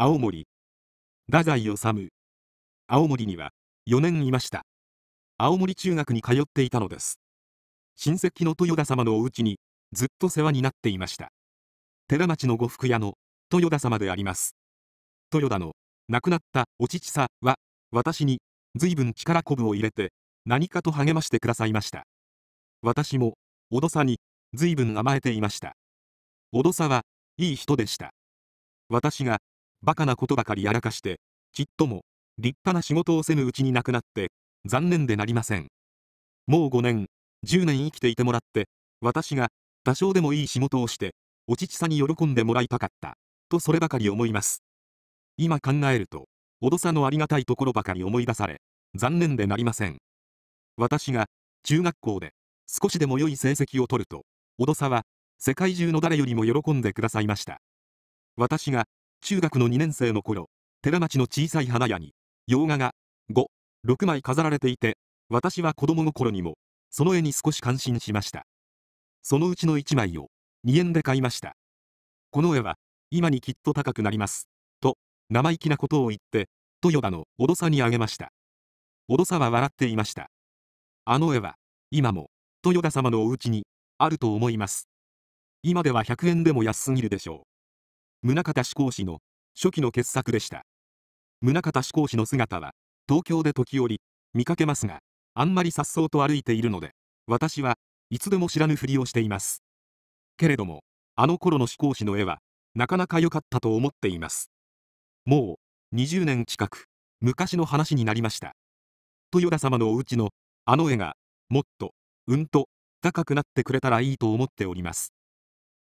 青森太宰治青森には4年いました青森中学に通っていたのです親戚の豊田様のお家にずっと世話になっていました寺町の呉服屋の豊田様であります豊田の亡くなったお父さは私に随分力こぶを入れて何かと励ましてくださいました私もおどさに随分甘えていましたおどさはいい人でした私がバカなことばかりやらかして、ちっとも、立派な仕事をせぬうちに亡くなって、残念でなりません。もう5年、10年生きていてもらって、私が、多少でもいい仕事をして、お父さんに喜んでもらいたかった、とそればかり思います。今考えると、おどさのありがたいところばかり思い出され、残念でなりません。私が、中学校で、少しでも良い成績を取ると、おどさは、世界中の誰よりも喜んでくださいました。私が、中学の2年生の頃、寺町の小さい花屋に、洋画が5、6枚飾られていて、私は子供の頃にも、その絵に少し感心しました。そのうちの1枚を、2円で買いました。この絵は、今にきっと高くなります。と、生意気なことを言って、豊田のおどさにあげました。おどさは笑っていました。あの絵は、今も、豊田様のお家に、あると思います。今では100円でも安すぎるでしょう。宗像志功氏の初期の傑作でした宗像志功氏の姿は東京で時折見かけますがあんまり颯爽と歩いているので私はいつでも知らぬふりをしていますけれどもあの頃の志功氏の絵はなかなか良かったと思っていますもう20年近く昔の話になりました豊田様のお家のあの絵がもっとうんと高くなってくれたらいいと思っております